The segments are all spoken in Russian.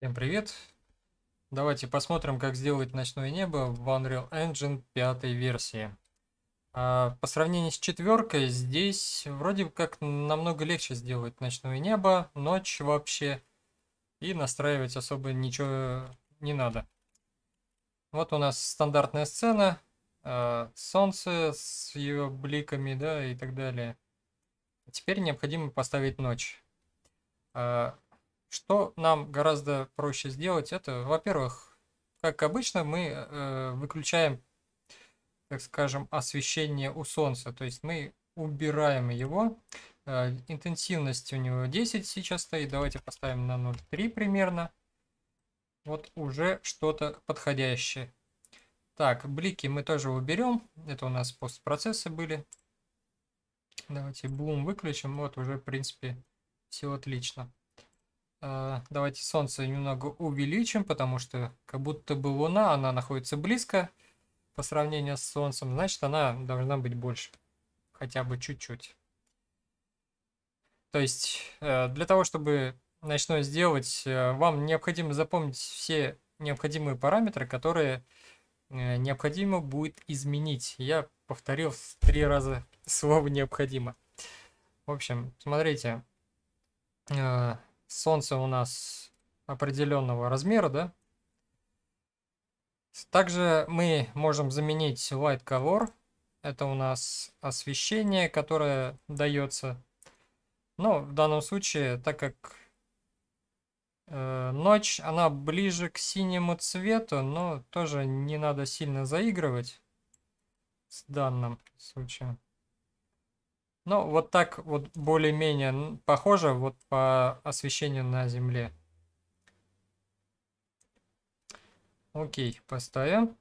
Всем привет! Давайте посмотрим, как сделать ночное небо в Unreal Engine пятой версии. А по сравнению с четверкой, здесь вроде как намного легче сделать ночное небо, ночь вообще, и настраивать особо ничего не надо. Вот у нас стандартная сцена, а, солнце с ее бликами, да, и так далее. Теперь необходимо поставить ночь. А, что нам гораздо проще сделать, это, во-первых, как обычно, мы э, выключаем, так скажем, освещение у солнца. То есть мы убираем его. Э, интенсивность у него 10 сейчас стоит. Давайте поставим на 0,3 примерно. Вот уже что-то подходящее. Так, блики мы тоже уберем. Это у нас постпроцессы были. Давайте бум выключим. Вот уже, в принципе, все отлично. А, давайте солнце немного увеличим, потому что как будто бы луна, она находится близко по сравнению с солнцем, значит она должна быть больше, хотя бы чуть-чуть. То есть э, для того, чтобы ночное сделать, э, вам необходимо запомнить все необходимые параметры, которые э, необходимо будет изменить. Я повторил три раза слово необходимо. В общем, смотрите, Солнце у нас определенного размера, да? Также мы можем заменить Light Color. Это у нас освещение, которое дается. Но в данном случае, так как э, ночь, она ближе к синему цвету, но тоже не надо сильно заигрывать с данным случаем. Ну, вот так вот более-менее похоже вот по освещению на земле. Окей, поставим.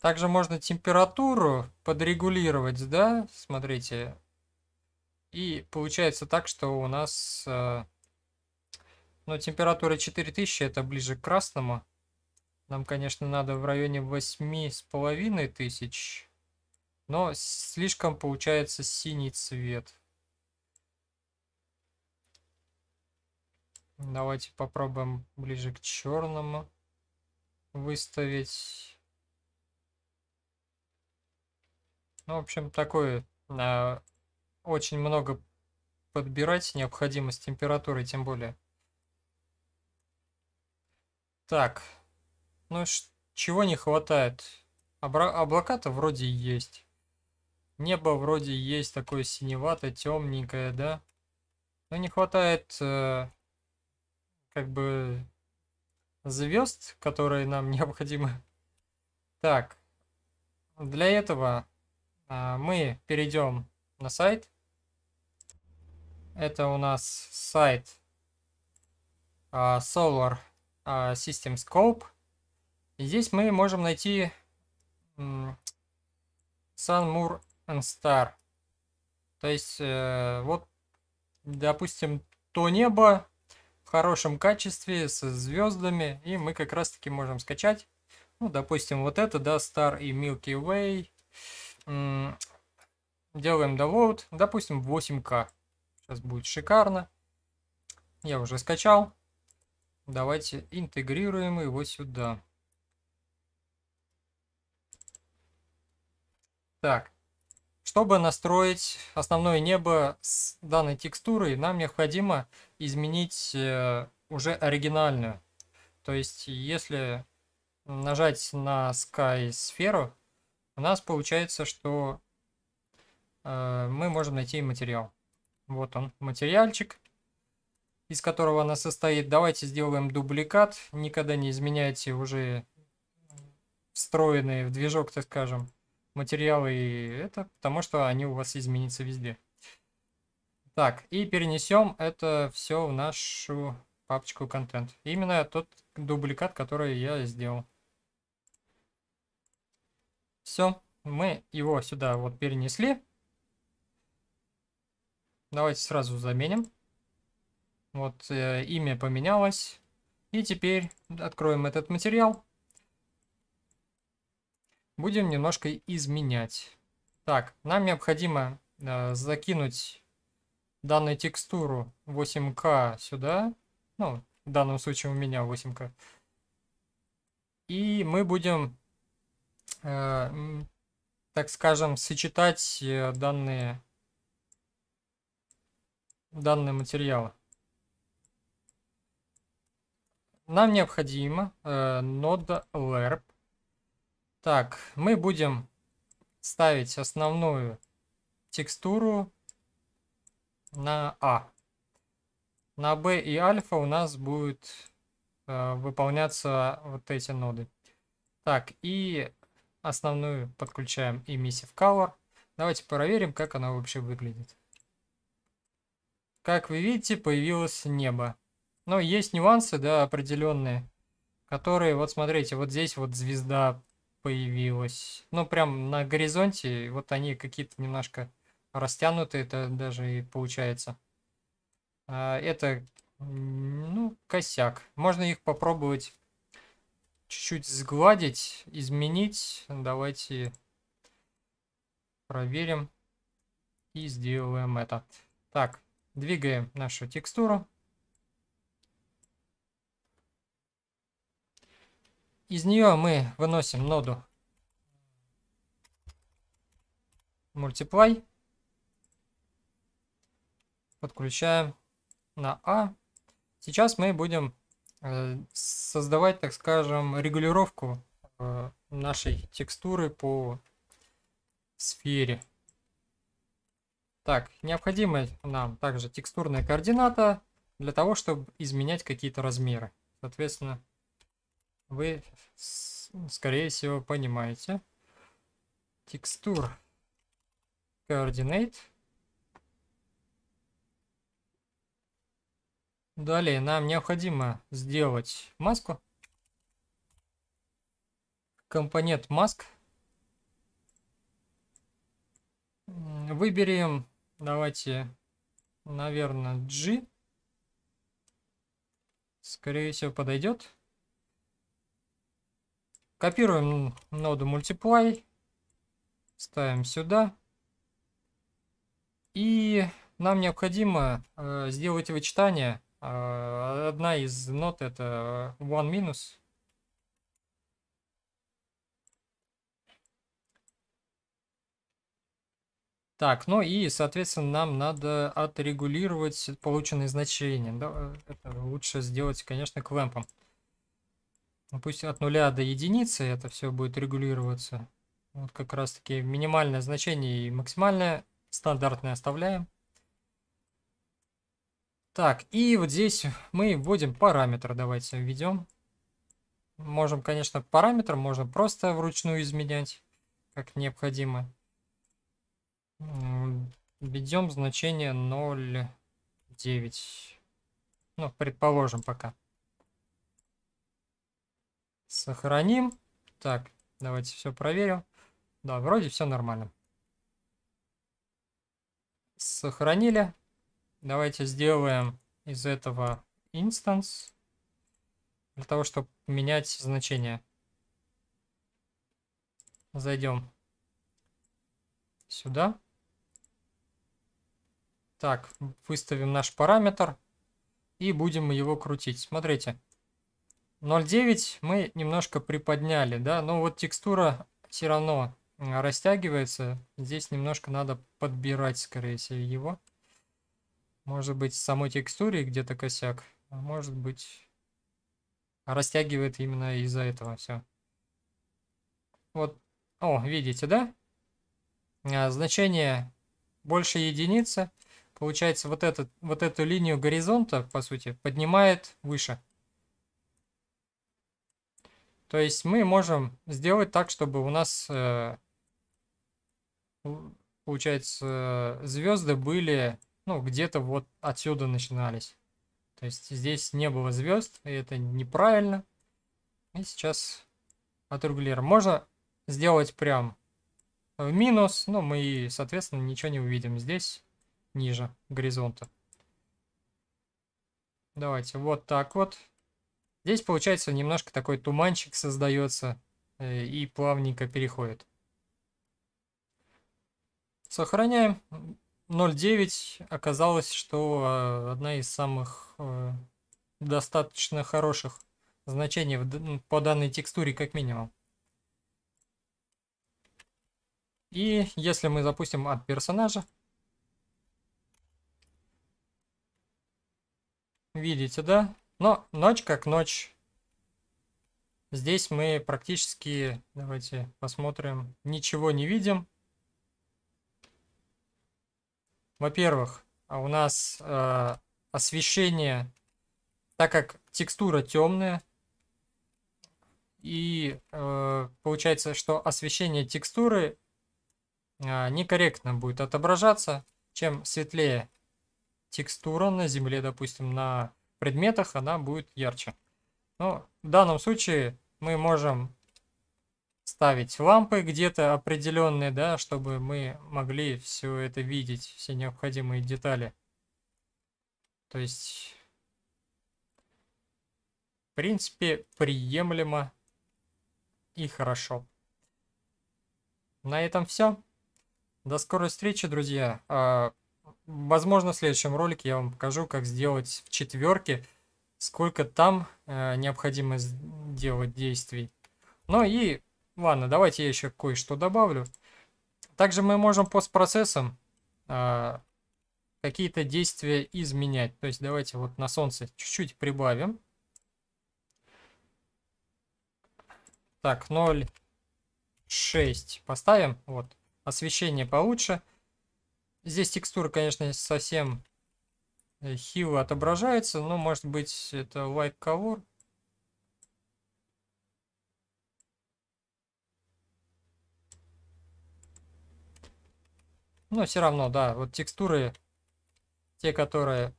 Также можно температуру подрегулировать, да, смотрите. И получается так, что у нас, э, ну, температура 4000, это ближе к красному. Нам, конечно, надо в районе 8500. тысяч. Но слишком получается синий цвет. Давайте попробуем ближе к черному выставить. Ну, в общем, такое. Э, очень много подбирать необходимость температуры, тем более. Так. Ну, чего не хватает? Обра облака-то вроде есть. Небо вроде есть такое синевато, темненькое, да? Но ну, не хватает э, как бы звезд, которые нам необходимы. Так, для этого э, мы перейдем на сайт. Это у нас сайт э, Solar э, System Scope. И здесь мы можем найти э, Sunmur star. То есть, э, вот, допустим, то небо в хорошем качестве, со звездами, и мы как раз-таки можем скачать. Ну, допустим, вот это, да, Star и Milky Way. М -м делаем download, допустим, 8К. Сейчас будет шикарно. Я уже скачал. Давайте интегрируем его сюда. Так, чтобы настроить основное небо с данной текстурой, нам необходимо изменить э, уже оригинальную. То есть, если нажать на Sky сферу, у нас получается, что э, мы можем найти материал. Вот он, материальчик, из которого она состоит. Давайте сделаем дубликат. Никогда не изменяйте уже встроенные в движок, так скажем, материалы и это, потому что они у вас изменятся везде. Так, и перенесем это все в нашу папочку контент. Именно тот дубликат, который я сделал. Все, мы его сюда вот перенесли. Давайте сразу заменим. Вот э, имя поменялось. И теперь откроем этот материал будем немножко изменять. Так, нам необходимо э, закинуть данную текстуру 8К сюда. Ну, в данном случае у меня 8К. И мы будем, э, так скажем, сочетать э, данные, данные материалы. Нам необходимо э, нода LERP так, мы будем ставить основную текстуру на А. На Б и альфа у нас будут э, выполняться вот эти ноды. Так, и основную подключаем emissive color. Давайте проверим, как она вообще выглядит. Как вы видите, появилось небо. Но есть нюансы, да, определенные, которые, вот смотрите, вот здесь вот звезда появилось. Ну, прям на горизонте, вот они какие-то немножко растянуты, это даже и получается. А, это, ну, косяк. Можно их попробовать чуть-чуть сгладить, изменить. Давайте проверим и сделаем это. Так, двигаем нашу текстуру. Из нее мы выносим ноду multiply. Подключаем на А. Сейчас мы будем э, создавать, так скажем, регулировку э, нашей текстуры по сфере. Так, необходима нам также текстурная координата для того, чтобы изменять какие-то размеры. Соответственно, вы, ну, скорее всего, понимаете. Текстур координат. Далее нам необходимо сделать маску. Компонент маск. Выберем, давайте, наверное, G. Скорее всего, подойдет. Копируем ноду Multiply. Ставим сюда. И нам необходимо э, сделать вычитание. Э, одна из нот это one минус. Так, ну и, соответственно, нам надо отрегулировать полученные значения. Да, э, это лучше сделать, конечно, клэмпом. Ну, пусть от нуля до единицы это все будет регулироваться. Вот как раз таки минимальное значение и максимальное стандартное оставляем. Так, и вот здесь мы вводим параметр, давайте введем. Можем, конечно, параметр, можно просто вручную изменять, как необходимо. Введем значение 0,9. Ну, предположим пока. Сохраним. Так, давайте все проверим. Да, вроде все нормально. Сохранили. Давайте сделаем из этого инстанс для того, чтобы менять значение. Зайдем сюда. Так, выставим наш параметр и будем его крутить. Смотрите, 0.9 мы немножко приподняли, да, но вот текстура все равно растягивается. Здесь немножко надо подбирать, скорее всего, его. Может быть, в самой текстуре где-то косяк, а может быть, растягивает именно из-за этого все. Вот, о, видите, да? А, значение больше единицы. Получается, вот, этот, вот эту линию горизонта, по сути, поднимает выше. То есть мы можем сделать так, чтобы у нас, э, получается, звезды были, ну, где-то вот отсюда начинались. То есть здесь не было звезд, и это неправильно. И сейчас отрегулируем. Можно сделать прям в минус, но ну, мы, соответственно, ничего не увидим здесь, ниже горизонта. Давайте вот так вот. Здесь получается немножко такой туманчик создается э, и плавненько переходит. Сохраняем. 0.9 оказалось, что а, одна из самых э, достаточно хороших значений ну, по данной текстуре как минимум. И если мы запустим от персонажа, видите, да, но ночь как ночь. Здесь мы практически, давайте посмотрим, ничего не видим. Во-первых, а у нас э, освещение, так как текстура темная, и э, получается, что освещение текстуры э, некорректно будет отображаться. Чем светлее текстура на земле, допустим, на предметах она будет ярче. Но в данном случае мы можем ставить лампы где-то определенные, да, чтобы мы могли все это видеть, все необходимые детали. То есть, в принципе, приемлемо и хорошо. На этом все. До скорой встречи, друзья. А Возможно, в следующем ролике я вам покажу, как сделать в четверке, сколько там э, необходимо сделать действий. Ну и, ладно, давайте я еще кое-что добавлю. Также мы можем постпроцессом э, какие-то действия изменять. То есть давайте вот на солнце чуть-чуть прибавим. Так, 0,6 поставим. Вот, освещение получше. Здесь текстура, конечно, совсем э, хило отображается, но может быть это light color. Но все равно, да, вот текстуры, те, которые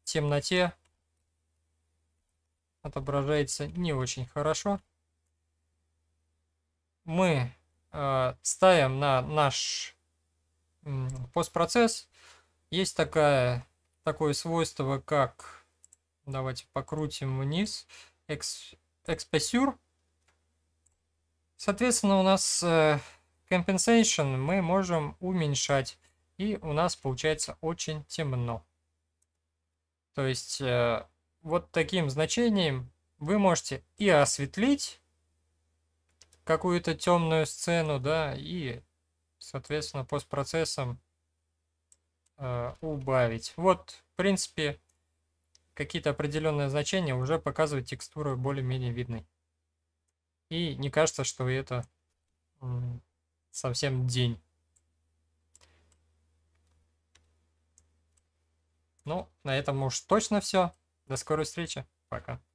в темноте отображается не очень хорошо. Мы э, ставим на наш постпроцесс есть такая, такое свойство, как, давайте покрутим вниз, экс, Соответственно, у нас э, мы можем уменьшать, и у нас получается очень темно. То есть, э, вот таким значением вы можете и осветлить какую-то темную сцену, да, и соответственно, постпроцессом э, убавить. Вот, в принципе, какие-то определенные значения уже показывают текстуру более-менее видной. И не кажется, что это совсем день. Ну, на этом уж точно все. До скорой встречи. Пока.